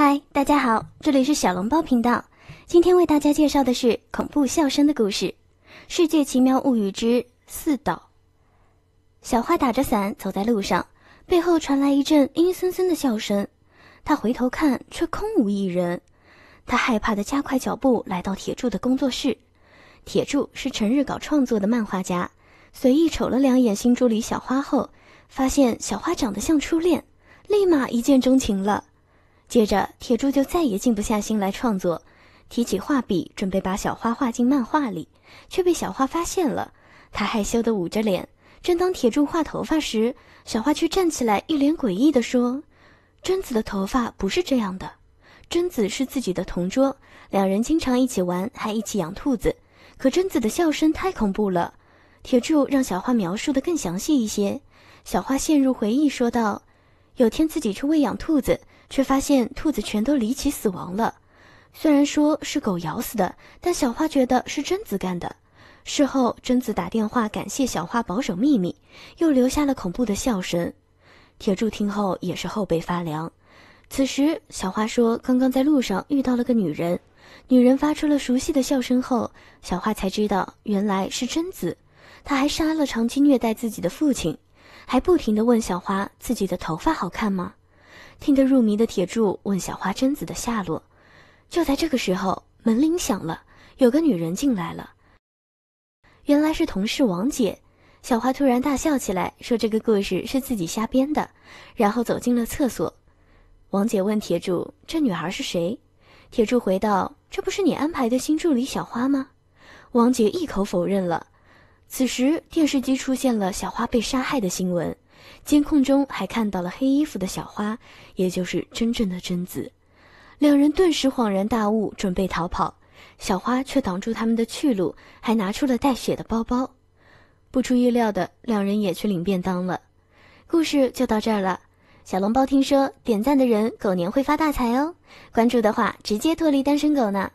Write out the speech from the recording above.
嗨，大家好，这里是小笼包频道。今天为大家介绍的是恐怖笑声的故事，《世界奇妙物语之四岛》。小花打着伞走在路上，背后传来一阵阴森森的笑声。她回头看，却空无一人。她害怕的加快脚步，来到铁柱的工作室。铁柱是成日搞创作的漫画家，随意瞅了两眼新助理小花后，发现小花长得像初恋，立马一见钟情了。接着，铁柱就再也静不下心来创作，提起画笔准备把小花画进漫画里，却被小花发现了。他害羞地捂着脸。正当铁柱画头发时，小花却站起来，一脸诡异地说：“贞子的头发不是这样的。”贞子是自己的同桌，两人经常一起玩，还一起养兔子。可贞子的笑声太恐怖了。铁柱让小花描述的更详细一些，小花陷入回忆说道。有天自己去喂养兔子，却发现兔子全都离奇死亡了。虽然说是狗咬死的，但小花觉得是贞子干的。事后贞子打电话感谢小花保守秘密，又留下了恐怖的笑声。铁柱听后也是后背发凉。此时小花说刚刚在路上遇到了个女人，女人发出了熟悉的笑声后，小花才知道原来是贞子，她还杀了长期虐待自己的父亲。还不停地问小花自己的头发好看吗？听得入迷的铁柱问小花贞子的下落。就在这个时候，门铃响了，有个女人进来了。原来是同事王姐。小花突然大笑起来，说这个故事是自己瞎编的，然后走进了厕所。王姐问铁柱：“这女孩是谁？”铁柱回道：“这不是你安排的新助理小花吗？”王姐一口否认了。此时，电视机出现了小花被杀害的新闻，监控中还看到了黑衣服的小花，也就是真正的贞子。两人顿时恍然大悟，准备逃跑，小花却挡住他们的去路，还拿出了带血的包包。不出意料的，两人也去领便当了。故事就到这儿了。小笼包听说点赞的人狗年会发大财哦，关注的话直接脱离单身狗呢。